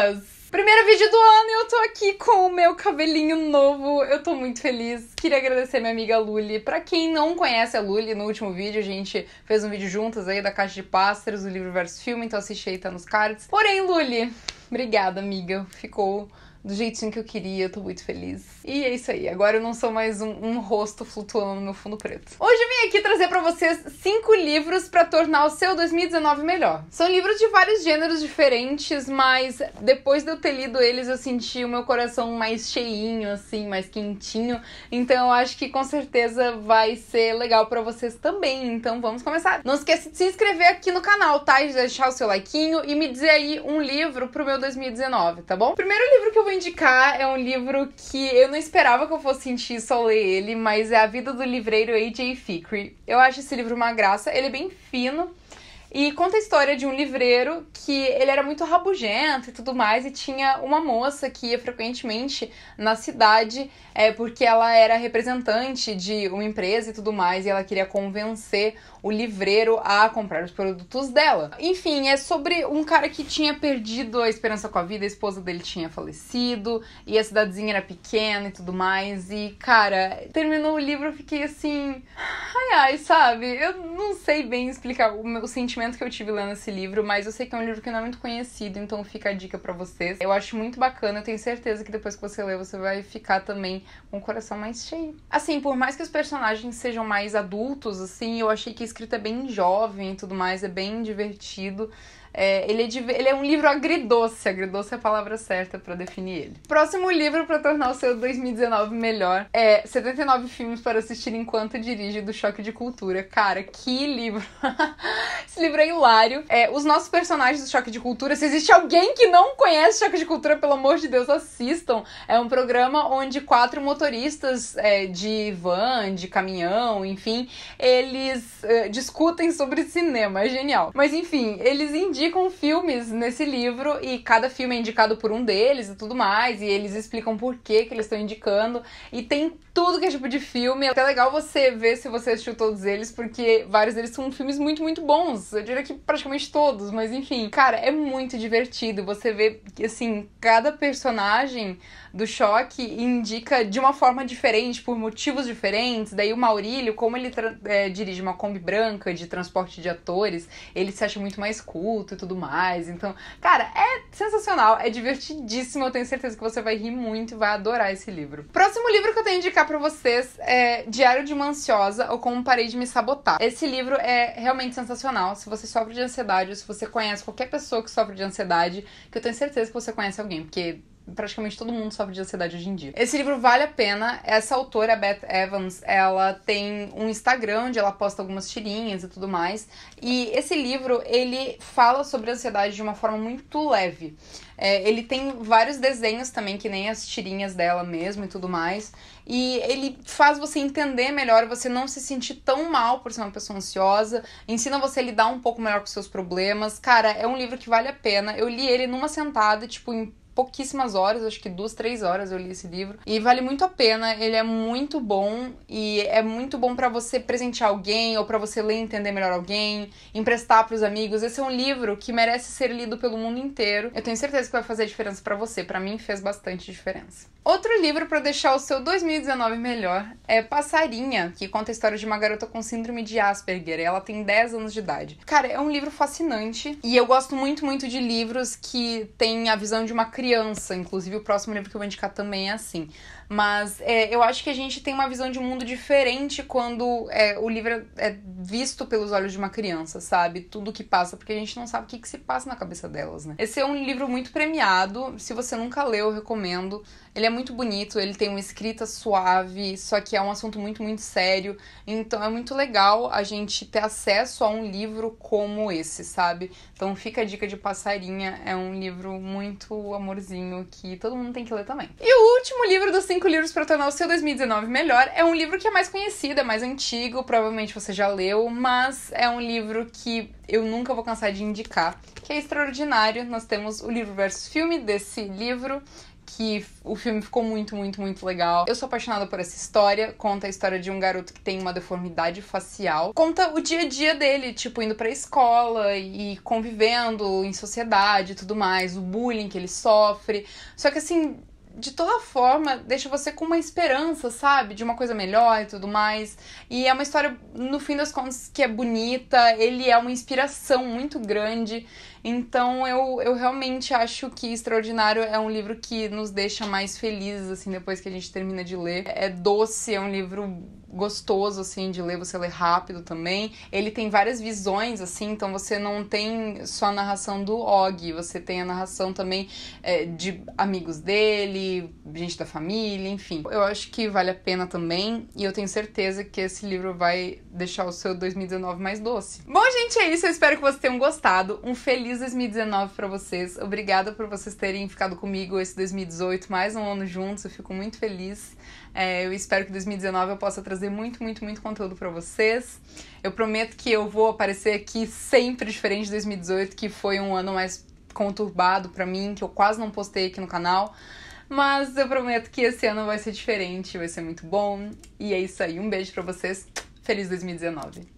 pessoas! Primeiro vídeo do ano e eu tô aqui com o meu cabelinho novo. Eu tô muito feliz. Queria agradecer minha amiga Luli. Pra quem não conhece a Luli, no último vídeo a gente fez um vídeo juntas aí da Caixa de Pássaros, do livro versus filme, então assiste aí, tá nos cards. Porém, Luli, obrigada, amiga. Ficou do jeitinho que eu queria, eu tô muito feliz. E é isso aí, agora eu não sou mais um, um rosto flutuando no meu fundo preto. Hoje eu vim aqui trazer para vocês cinco livros para tornar o seu 2019 melhor. São livros de vários gêneros diferentes, mas depois de eu ter lido eles, eu senti o meu coração mais cheinho, assim, mais quentinho. Então eu acho que com certeza vai ser legal para vocês também. Então vamos começar. Não esquece de se inscrever aqui no canal, tá? E deixar o seu likeinho e me dizer aí um livro pro meu 2019, tá bom? primeiro livro que eu vou indicar é um livro que eu não esperava que eu fosse sentir só ler ele, mas é A Vida do Livreiro A.J. Fickrey. Eu acho esse livro uma graça, ele é bem fino, e conta a história de um livreiro que ele era muito rabugento e tudo mais, e tinha uma moça que ia frequentemente na cidade, é, porque ela era representante de uma empresa e tudo mais, e ela queria convencer o livreiro a comprar os produtos dela. Enfim, é sobre um cara que tinha perdido a esperança com a vida, a esposa dele tinha falecido, e a cidadezinha era pequena e tudo mais. E, cara, terminou o livro, eu fiquei assim. Ai, ai, sabe? Eu não sei bem explicar o meu sentimento sentimento que eu tive lendo esse livro, mas eu sei que é um livro que não é muito conhecido, então fica a dica para vocês. Eu acho muito bacana, eu tenho certeza que depois que você ler, você vai ficar também com o coração mais cheio. Assim, por mais que os personagens sejam mais adultos, assim, eu achei que a escrita é bem jovem e tudo mais, é bem divertido. É, ele, é de, ele, é um livro agridoce, agridoce é a palavra certa para definir ele. Próximo livro para tornar o seu 2019 melhor é 79 filmes para assistir enquanto dirige do Choque de Cultura. Cara, que livro! esse livro é hilário. É, os nossos personagens do Choque de Cultura. Se existe alguém que não conhece Choque de Cultura, pelo amor de Deus, assistam. É um programa onde quatro motoristas é, de van, de caminhão, enfim, eles é, discutem sobre cinema. É genial. Mas enfim, eles indicam filmes nesse livro e cada filme é indicado por um deles e tudo mais. E eles explicam por que, que eles estão indicando. E tem tudo que é tipo de filme. É até legal você ver se você assistiu todos eles, porque vários deles são filmes muito, muito bons todos, eu diria que praticamente todos, mas enfim, cara, é muito divertido. Você vê, assim, cada personagem do choque indica de uma forma diferente, por motivos diferentes. Daí o Maurílio, como ele é, dirige uma Kombi branca de transporte de atores, ele se acha muito mais culto e tudo mais. Então, cara, é sensacional, é divertidíssimo. Eu tenho certeza que você vai rir muito e vai adorar esse livro. Próximo livro que eu tenho a indicar para vocês é Diário de uma Ansiosa ou Como Parei de Me Sabotar. Esse livro é realmente sensacional se você sofre de ansiedade, ou se você conhece qualquer pessoa que sofre de ansiedade, que eu tenho certeza que você conhece alguém, porque praticamente todo mundo sofre de ansiedade hoje em dia. Esse livro vale a pena. Essa autora, Beth Evans, ela tem um Instagram onde ela posta algumas tirinhas e tudo mais. E esse livro, ele fala sobre a ansiedade de uma forma muito leve. É, ele tem vários desenhos também, que nem as tirinhas dela mesmo e tudo mais. E ele faz você entender melhor, você não se sentir tão mal por ser uma pessoa ansiosa, ensina você a lidar um pouco melhor com seus problemas. Cara, é um livro que vale a pena. Eu li ele numa sentada, tipo, em pouquíssimas horas, acho que duas, três horas eu li esse livro. E vale muito a pena, ele é muito bom e é muito bom para você presentear alguém ou para você ler e entender melhor alguém, emprestar para os amigos. Esse é um livro que merece ser lido pelo mundo inteiro. Eu tenho certeza que vai fazer diferença para você, para mim fez bastante diferença. Outro livro para deixar o seu 2019 melhor é Passarinha, que conta a história de uma garota com síndrome de Asperger. Ela tem 10 anos de idade. Cara, é um livro fascinante e eu gosto muito, muito de livros que têm a visão de uma criança criança. Inclusive, o próximo livro que eu vou indicar também é assim. Mas é, eu acho que a gente tem uma visão de mundo diferente quando é, o livro é, é visto pelos olhos de uma criança, sabe? Tudo que passa, porque a gente não sabe o que, que se passa na cabeça delas, né? Esse é um livro muito premiado. Se você nunca leu, eu recomendo. Ele é muito bonito, ele tem uma escrita suave, só que é um assunto muito, muito sério. Então é muito legal a gente ter acesso a um livro como esse, sabe? Então fica a dica de passarinha, é um livro muito amor amorzinho que todo mundo tem que ler também. E o último livro dos cinco livros para tornar o seu 2019 melhor é um livro que é mais conhecido, é mais antigo, provavelmente você já leu, mas é um livro que eu nunca vou cansar de indicar, que é extraordinário. Nós temos o livro versus filme desse livro, que o filme ficou muito, muito, muito legal. Eu sou apaixonada por essa história. Conta a história de um garoto que tem uma deformidade facial. Conta o dia a dia dele, tipo, indo pra escola e convivendo em sociedade e tudo mais, o bullying que ele sofre. Só que assim, de toda forma, deixa você com uma esperança, sabe? De uma coisa melhor e tudo mais. E é uma história, no fim das contas, que é bonita, ele é uma inspiração muito grande. Então eu, eu realmente acho que Extraordinário é um livro que nos deixa mais felizes, assim, depois que a gente termina de ler. É doce, é um livro gostoso, assim, de ler, você lê rápido também. Ele tem várias visões, assim, então você não tem só a narração do Og, você tem a narração também é, de amigos dele, gente da família, enfim. Eu acho que vale a pena também, e eu tenho certeza que esse livro vai deixar o seu 2019 mais doce. Bom, gente, é isso. Eu espero que vocês tenham gostado. Um feliz 2019 para vocês. Obrigada por vocês terem ficado comigo esse 2018, mais um ano juntos. Eu fico muito feliz. É, eu espero que 2019 eu possa trazer trazer muito, muito, muito conteúdo para vocês. Eu prometo que eu vou aparecer aqui sempre diferente de 2018, que foi um ano mais conturbado para mim, que eu quase não postei aqui no canal. Mas eu prometo que esse ano vai ser diferente, vai ser muito bom. E é isso aí, um beijo para vocês. Feliz 2019.